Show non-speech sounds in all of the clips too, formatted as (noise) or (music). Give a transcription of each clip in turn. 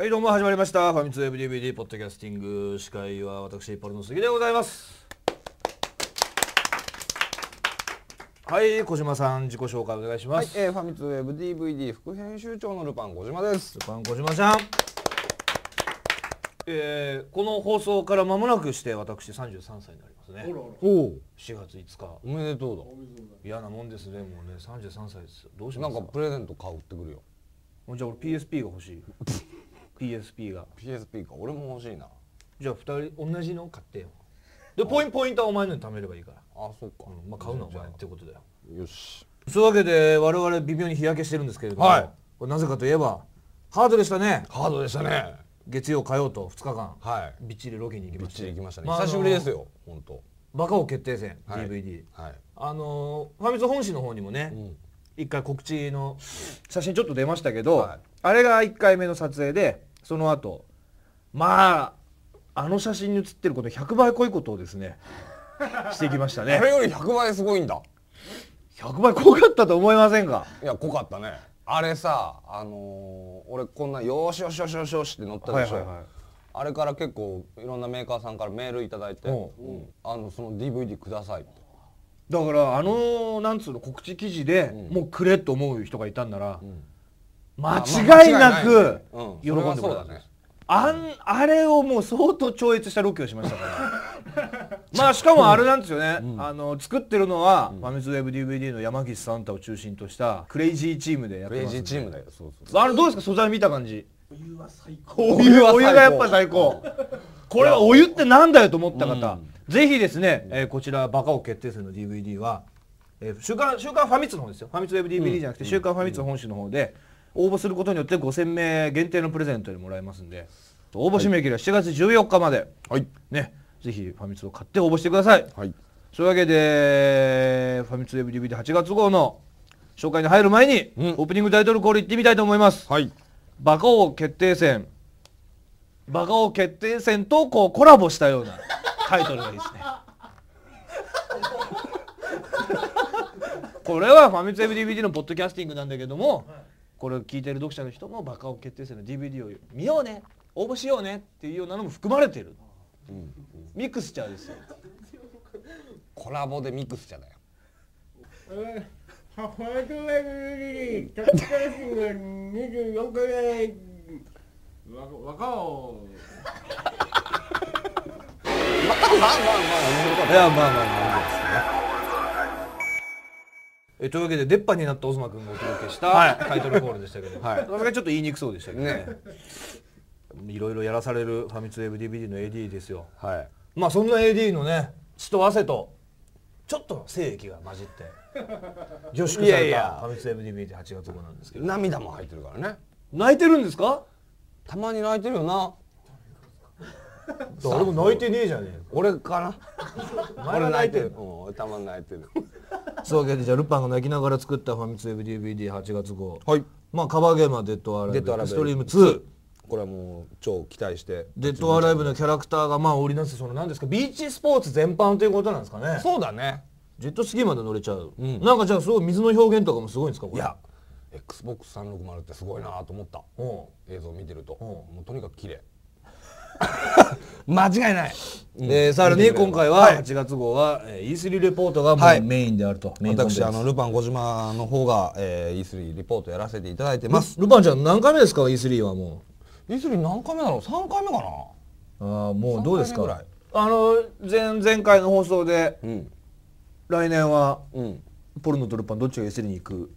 はいどうも始まりましたファミツウェブ DVD ポッドキャスティング司会は私ポルノ杉でございますはい小島さん自己紹介お願いしまはいす、、えー、ファミツウェブ DVD 副編集長のルパン小島です。ルパン小島ちゃんえー、この放送から間もなくして私三十三歳になりますねおお、四月五日おめでとう嫌なもんですねもうね十三歳ですどうしだ。なますんかプレゼント買うってくるよ。じゃあ俺 PSP が欲しい (laughs) PSP が PSP か俺も欲しいなじゃあ2人同じの買ってよでポインポイントはお前のに貯めればいいからあそっか、うん、まあ買うのはお前ってことだよよしそういうわけで我々微妙に日焼けしてるんですけれども、はい、これなぜかといえばハードでしたねハードでしたね月曜火曜と2日間、はい、びっちりロケに行きましたびっちり行きましたね、まあ、久しぶりですよ本当。バカ王決定戦、DVD、はい、あのー、ファミズ本誌の方にもね、うん一回告知の写真ちょっと出ましたけど、はい、あれが1回目の撮影でその後まああの写真に写ってること100倍濃いことをですね (laughs) してきましたねそれより100倍すごいんだ100倍濃かったと思いませんかいや濃かったねあれさあのー、俺こんなよしよしよしよしよしって乗ったでしょ、はいはいはいあれから結構いろんなメーカーさんからメール頂いて、うん、あのその DVD くださいってだからあのなんつうの告知記事で、もうくれと思う人がいたんなら、うん、間違いなく喜んでもらまああんあれをもう相当超越したロケをしましたから (laughs) まあしかもあれなんですよね、うん、あの作ってるのは、うん、マミツウェブ DVD の山岸サンタを中心としたクレイジーチームでやってますクレイジーチームだよそうそうあれどうですか素材見た感じお湯は最高お湯お湯がやっぱ最高これはお湯ってなんだよと思った方、うん、ぜひですね、えー、こちらバカを決定戦の DVD は、えー、週刊週刊ファミツの方ですよファミツウェブ DVD じゃなくて、週刊ファミツ本州の方で、うん応募することによって5000名限定のプレゼントでもらえますんで応募締め切りは7月14日まで、はい、ねぜひファミ通を買って応募してください、はい、そういうわけでファミ通 m d d 8月号の紹介に入る前に、うん、オープニングタイトルコールいってみたいと思います、はい、バカ王決定戦バカ王決定戦とこうコラボしたようなタイトルがいいですね (laughs) これはファミツ MDBD のポッドキャスティングなんだけども、はいこれを聞いてる読者の人も「バカオ決定戦」の DVD を見ようね応募しようねっていうようなのも含まれてる、うんうん、ミクスチャーですよコラボでミクスチャーだよ、えーった回わ、まあまあまあ、まあまあまあ。えというわけで出っ歯になったオズマ君がお届けしたタイトルコールでしたけど、はい、それがちょっと言いにくそうでしたけどねいろいろやらされるファミツウェブ DVD の AD ですよ、はい、まあそんな AD のね血と汗とちょっと精液が混じって女子されたファミツウェブ DVD8 月号なんですけど涙も入ってるからね泣いてるんですかたまに泣いてるよな誰 (laughs) も泣いてねえじゃねえ俺かな (laughs) 俺泣いてるたまん泣いてる (laughs) そうわけでじゃあルパンが泣きながら作ったファミツウェブ DVD8 月号はいまあカバーゲームはデッドアライブストリーム2これはもう超期待してデッドアライブのキャラクターがまあ織りなすその何ですかビーチスポーツ全般ということなんですかねそうだねジェットスキーまで乗れちゃう、うん、なんかじゃあすごい水の表現とかもすごいんですかこれいや XBOX360 ってすごいなと思った映像見てるとうもうとにかく綺麗間違いない、えー、さらに今回は8月号は、E3 レポートがもうメインであると、はい、私あのルパン小島の方が、えー、E3 レポートやらせていただいてますルパンちゃん何回目ですか E3 はもう E3 何回目だろう3回目かなあもうどうですかあの前前回の放送で、うん、来年は、うん、ポルノとルパンどっちが E3 に行く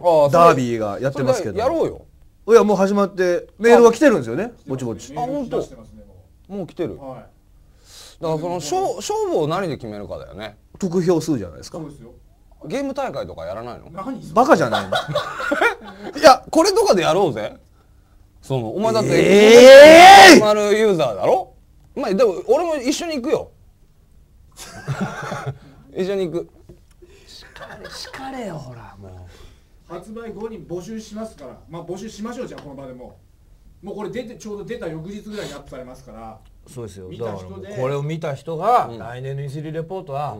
あダービーがやってますけどやろうよいやもう始まってメールは来てるんですよねぼちぼちあ本当。もう来てる、はい、だからその勝勝負を何で決めるかだよね得票数じゃないですかそうですよゲーム大会とかやらないのバカじゃないの (laughs) いやこれとかでやろうぜそのお前だってええマルユーザーだろまあでも俺も一緒に行くよ一緒に行くしかれしかれよほらもう発売後に募集しますからまあ募集しましょうじゃあこの場でももうこれ出てちょうど出た翌日ぐらいにアップされますからそうですよ見た人でこれを見た人が、来年のイスリレポートは、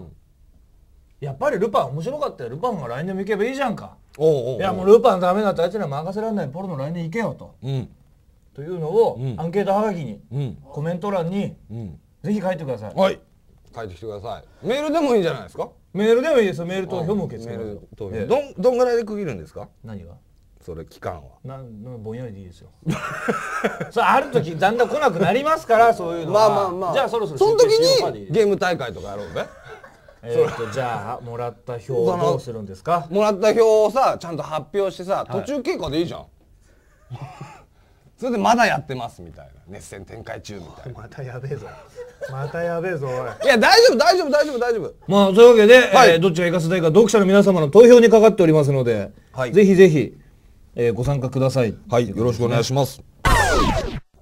やっぱりルパン面白かったよルパンが来年も行けばいいじゃんかいやもうルパンダメだってあいつら任せられないポルノ来年行けよと、うん、というのを、うん、アンケートはがきに、うん、コメント欄に、ぜひ書いてくださいはい書いてきてくださいメールでもいいんじゃないですかメールでもいいですメール投票も受け付けますどんどんぐらいで区切るんですか何がそれ期間はななぼんやりでいいですよ (laughs) それある時だんだん来なくなりますからそういうのはまあまあまあじゃあそろそろその時にゲーム大会とかやろうぜえっとじゃあもらった票をどうするんですかもらった票をさちゃんと発表してさ途中経過でいいじゃん、はい、それでまだやってますみたいな熱戦展開中みたいなまたやべえぞまたやべえぞおいいや大丈夫大丈夫大丈夫大丈夫まあういうわけで、はい、えー、どっちが行かせたいか読者の皆様の投票にかかっておりますので、はい、ぜひぜひえー、ご参加ください。はい、よろしくお願いします。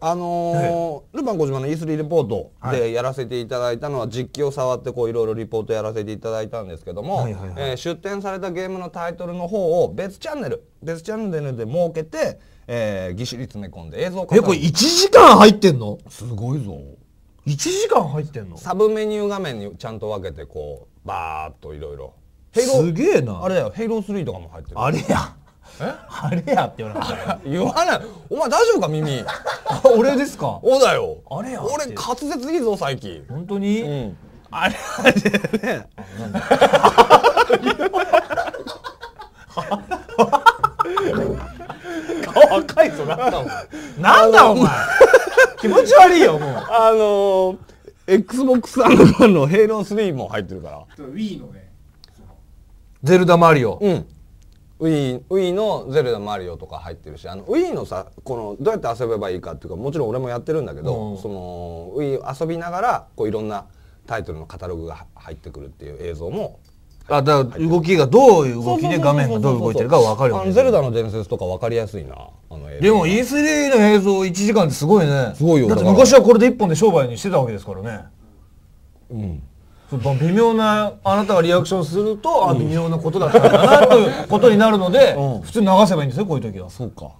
あのー、ルパン小島の E3 レポートでやらせていただいたのは実機を触ってこういろいろリポートやらせていただいたんですけども、え出展されたゲームのタイトルの方を別チャンネル別チャンネルで設けて、えー、ぎしり詰め込んで映像化えこれ1時間入ってんのすごいぞ1時間入ってんのサブメニュー画面にちゃんと分けてこうバーっといろいろすげえなあれだよ「ヘイロー3」とかも入ってるあれやあれやって言わなかった言わないお前大丈夫か耳俺ですかおだよあれや俺滑舌いいぞ最近本当に、うん、あれねなんだ顔赤いぞなんだおなんだお前気持ち悪いよもう (laughs) あのー、XBOX アルの「ヘイロー3」も入ってるから Wii のね「ゼルダマリオ」うんウィウィの「ゼルダマリオ」とか入ってるしあのウィのさこのどうやって遊べばいいかっていうかもちろん俺もやってるんだけど、うん、そのウィ遊びながらこういろんなタイトルのカタログが入ってくるっていう映像もあだから動きがどういう動きで画面がどう動いてるか分かるよ、ね、ゼルダの伝説とか分かりやすいなあのでも E3 の映像1時間ってすごいねすごいよだって昔はこれで1本で商売にしてたわけですからねうん微妙なあなたがリアクションするとあ微妙なことだったんだなということになるので、うん、普通流せばいいんですよこういう時はそうか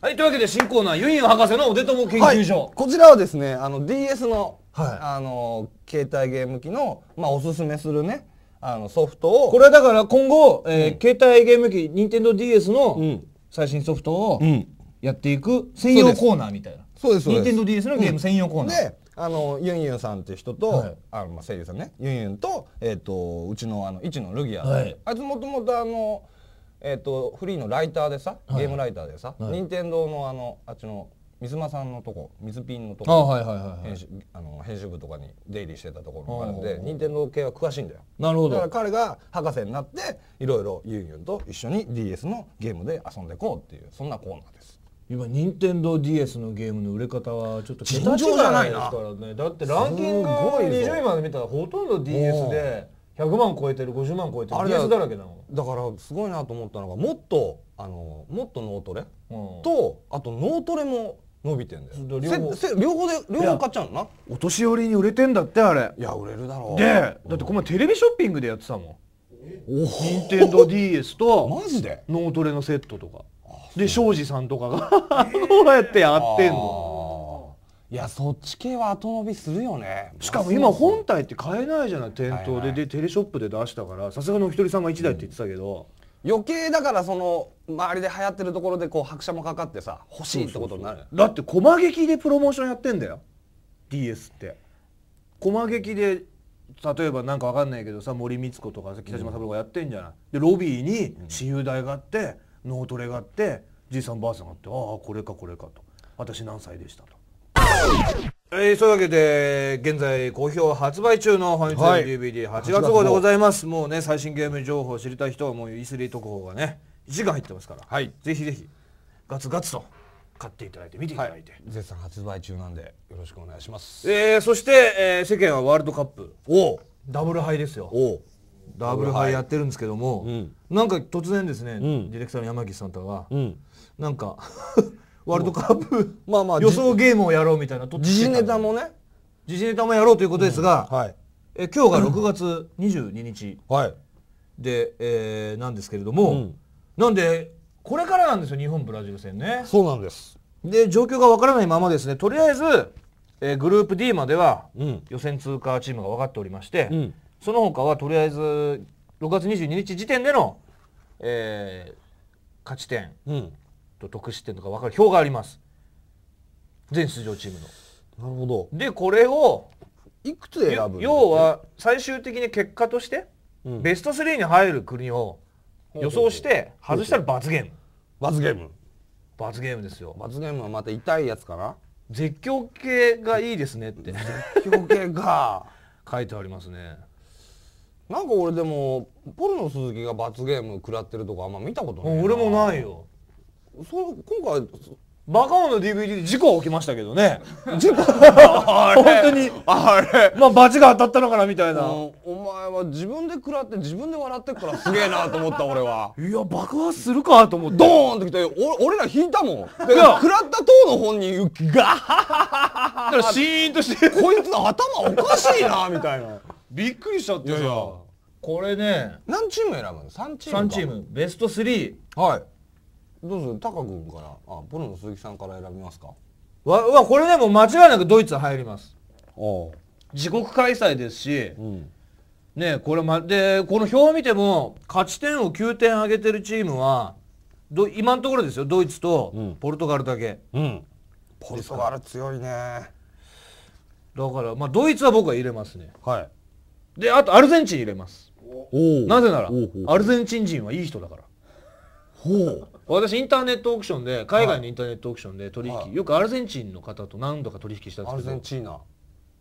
はいというわけで新コーナーユイン博士のお手友研究所、はい、こちらはですねあの DS の、はい、あの携帯ゲーム機の、まあ、おすすめするねあのソフトをこれはだから今後、えー、うん、携帯ゲーム機 NintendoDS の最新ソフトをやっていく専用コーナーみたいな、そうですそうです NintendoDS のゲーム専用コーナー、うん、であのユンユンさんっていう人と、はい、あのまあ声優さんねユンユンと,、えーと、うちのあの一のルギア、はい、あいつもともとあのえーと、フリーのライターでさ、ゲームライターでさ、はい、任天堂のあのあっちの水間さんのとこ水ピンのとこ編集部とかに出入りしてたところがあるんで任天堂系は詳しいんだよなるほどだから彼が博士になっていろいろユンユンと一緒に DS のゲームで遊んでこうっていうそんなコーナーです今任天堂 d s のゲームの売れ方はちょっと尋常じゃないからねだってランキング20位まで見たらほとんど DS で100万超えてる50万超えてる DS だらけなのだからすごいなと思ったのがもっとあのもっと脳トレ、うん、とあと脳トレも伸びてんだよ両方両方で両方買っちゃうのなお年寄りに売れてんだってあれいや売れるだろうでだってこのテレビショッピングでやってたもん任天堂 d s とマジで脳トレのセットとかで庄司さんとかが (laughs) こうやってやってんの、いやそっち系は後伸びするよねしかも今本体って買えないじゃない店頭で、でテレショップで出したからさすがのお一人さんが1台って言ってたけど、うん、余計だからその周りで流行ってるところでこう拍車もかかってさ欲しいってことになるだって駒劇でプロモーションやってんだよ DS って駒劇で例えばなんかわかんないけどさ森光子とか北島三郎がやってんじゃない、でロビーに私有代があって、うん脳トレがあってじいさんばあさんがあってああこれかこれかと私何歳でしたと。えー、そういうわけで現在好評発売中のファミ通 DVD8、はい、月号でございますもうね最新ゲーム情報を知りたい人はもう E3 特報がね1時間入ってますから、はい、ぜひぜひガツガツと買っていただいて見ていただいて、はい、絶賛発売中なんでよろしくお願いします、えー、そして、えー、世間はワールドカップおダブル杯ですよおダブルハイやってるんですけども、うん、なんか突然ですね、うん、ディレクターの山岸さんとは、うん、なんか (laughs) ワールドカップ、まあまあ、予想ゲームをやろうみたいな時事ネタもね時事ネタもやろうということですが、はい、え今日が6月22日で、えー、なんですけれども、なんでこれからなんですよ日本ブラジル戦ね。そうなんですで状況がわからないままですねとりあえずえー、グループ D までは予選通過チームが分かっておりまして、うん、その他はとりあえず6月22日時点での、えー、勝ち点と得失点とか分かる表があります全出場チームの。なるほどでこれをいくつ選ぶ要は最終的に結果として、うん、ベスト3に入る国を予想して外したら罰ゲーム罰ゲーム罰ゲームですよ罰ゲームはまた痛いやつかな絶叫系がいいですねって絶叫系が (laughs) 書いてありますねなんか俺でもポルノ鈴木が罰ゲーム食らってるとこあんま見たことないな俺もないよそう今回バカオの DVD で事故は起きましたけどね (laughs) 事故本当にあれまあ罰が当たったのかなみたいな、うん、お前は自分で食らって自分で笑ってっからすげえなと思った俺はいや爆発するかと思ってドーンってきて俺ら引いたもんで食らったうの本人ガッハハハハシーンとしてこいつ頭おかしいなみたいなびっくりしちゃってさこれね何チーム選ぶの ?3 チーム3チームベスト3はいどうするタカ君からあポルノ鈴木さんから選びますかわわこれねもう間違いなくドイツ入ります自国開催ですし、うん、ねこれまでこの表を見ても勝ち点を9点上げてるチームはど今のところですよドイツとポルトガルだけ、うん、うん、ポルトガル強いねだからまあドイツは僕は入れますねはいであとアルゼンチン入れますなぜならアルゼンチン人はいい人だからほう私インターネットオークションで海外のインターネットオークションで取引、はい、よくアルゼンチンの方と何度か取引したんですけどアルゼンチーナ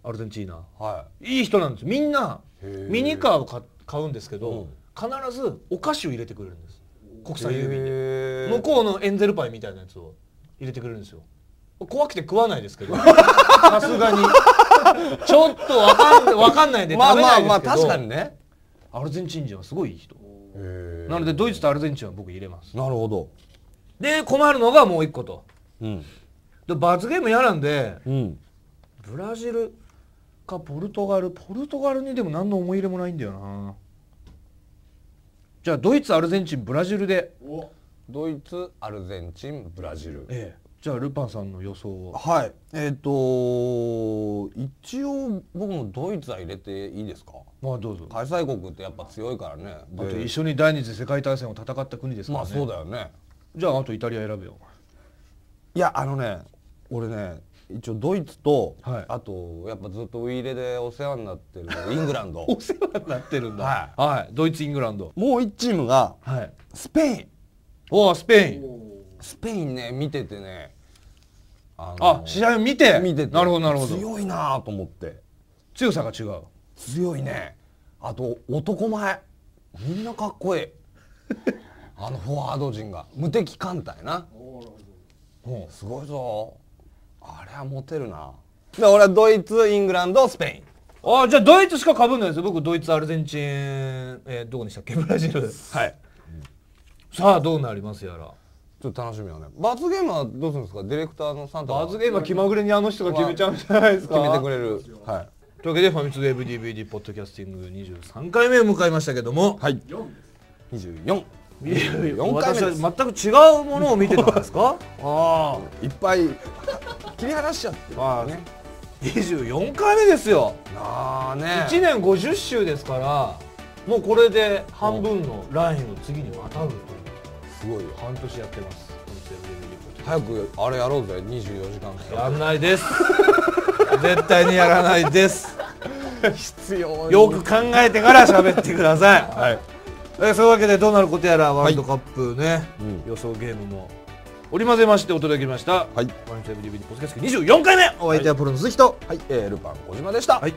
アルゼンチーナ、はい、いい人なんですみんなミニカーを買うんですけど、必ずお菓子を入れてくれるんです国際郵便で向こうのエンゼルパイみたいなやつを入れてくれるんですよ怖くて食わないですけど (laughs) (laughs) さすがに (laughs) ちょっとわかんわかんないんで食べないですけど、まあまあまあ確かにねアルゼンチン人はすごいいい人なのでドイツとアルゼンチンは僕入れますなるほどで困るのがもう一個と、うん、で罰ゲーム嫌なんで、うん、ブラジルかポルトガルポルトガルにでも何の思い入れもないんだよなじゃあドイツアルゼンチンブラジルでドイツアルゼンチンブラジル、ええ、じゃあルパンさんの予想ははいえっ、ー、と一応僕もドイツは入れていいですかまあどうぞ開催国ってやっぱ強いからねあと一緒に第二次世界大戦を戦った国ですからねまあそうだよねじゃああとイタリア選べよいやあのね俺ね一応ドイツと、はい、あとやっぱずっとウイイレでお世話になってる (laughs) イングランドお世話になってるんだはい、はい、ドイツイングランドもう1チームが、はい、スペインおおスペインスペインね見ててねあ試合を見て見てなるほどなるほど強いなと思って強さが違う強いねあと男前みんなかっこいい (laughs) あのフォワード陣が無敵艦隊なうすごいぞあれはモテるなで俺はドイツイングランドスペインあじゃあドイツしかかぶんないですよ僕ドイツアルゼンチン、えー、どこにしたっけブラジルはい、うん、さあどうなりますやらちょっと楽しみだね。罰ゲームはどうするんですかディレクターのサンタ罰ゲームは気まぐれにあの人が決めちゃうんじゃないですか決めてくれる。はい。というわけでファミツ WebDVD ポッドキャスティング二十三回目を迎えましたけれども。はい。四。二十24。4回目全く違うものを見てたんですかああ (laughs) いっぱい切り離しちゃって、まあね、24回目ですよああね1年50週ですからもうこれで半分のラインを次にまたぐというすごいよ半年やってます早くあれやろうぜ24時間やんないです (laughs) 絶対にやらないです (laughs) 必要よく考えてから喋ってください、はいえそういうわけでどうなることやらワールドカップね、はい予想ゲームも織り交ぜましてお届けました、はい、ワンセブリビリポスケスケ24回目お相手はプロの鈴木と、はい、はい、えー、ルパン小島でした、はい